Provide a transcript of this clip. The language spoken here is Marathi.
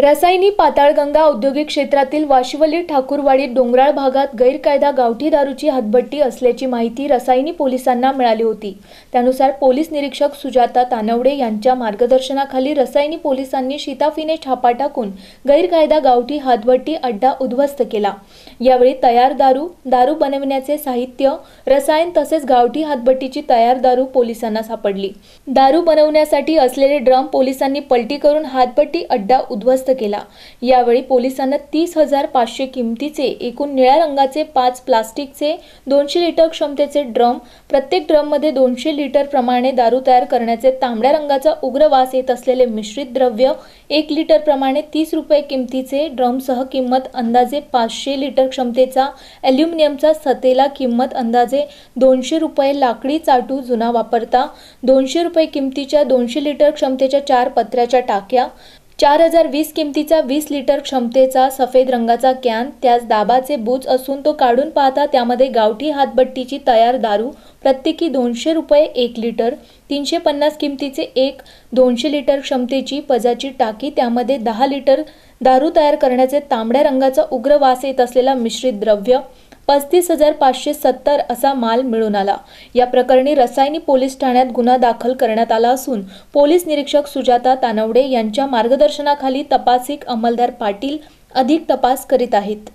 रसायनी पाताळगंगा औद्योगिक क्षेत्रातील वाशिवली ठाकूरवाडी डोंगराळ भागात गैरकायदा गावठी दारूची हातभट्टी असल्याची माहिती रसायनी पोलिसांना मिळाली होती त्यानुसार पोलीस निरीक्षक सुजाता तानवडे यांच्या मार्गदर्शनाखाली रसायनी पोलिसांनी शिताफीने छापा टाकून गैरकायदा गावठी हातभट्टी अड्डा उद्ध्वस्त केला यावेळी तयार दारू दारू बनविण्याचे साहित्य रसायन तसेच गावठी हातभट्टीची तयार दारू पोलिसांना सापडली दारू बनवण्यासाठी असलेले ड्रम पोलिसांनी पलटी करून हातभट्टी अड्डा उद्ध्वस्त केला यावेळी पोलिसांना तीस हजार पाचशे किमतीचे एकूण निळ्या रंगाचे पाच प्लास्टिकचे दोनशे लिटर क्षमतेचे ड्रम प्रत्येक ड्रममध्ये दोनशे लिटर प्रमाणे दारू तयार करण्याचे तांबड्या रंगाचा उग्र वास येत असलेले मिश्रित द्रव्य एक लिटर प्रमाणे तीस रुपये किमतीचे ड्रमसह किंमत अंदाजे पाचशे लिटर क्षमतेचा ॲल्युमिनियमचा सतेला किंमत अंदाजे दोनशे रुपये लाकडी चाटू जुना वापरता दोनशे रुपये किमतीच्या दोनशे लिटर क्षमतेच्या चार पत्र्याच्या टाक्या चार हजार वीस किमतीचा वीस लिटर क्षमतेचा सफेद रंगाचा कॅन त्यास दाबाचे बूज असून तो काढून पाहता त्यामध्ये गावठी हातबट्टीची तयार दारू प्रत्येकी दोनशे रुपये एक लिटर तीनशे पन्नास किमतीचे एक दोनशे लिटर क्षमतेची पजाची टाकी त्यामध्ये दहा लिटर दारू तयार करण्याचे तांबड्या रंगाचा उग्र वास येत असलेला मिश्रित द्रव्य पस्तीस हजार पाचशे सत्तर असा माल मिळून आला या प्रकरणी रसायनी पोलीस ठाण्यात गुन्हा दाखल करण्यात आला असून पोलीस निरीक्षक सुजाता तानवडे यांच्या मार्गदर्शनाखाली तपासिक अंमलदार पाटील अधिक तपास करीत आहेत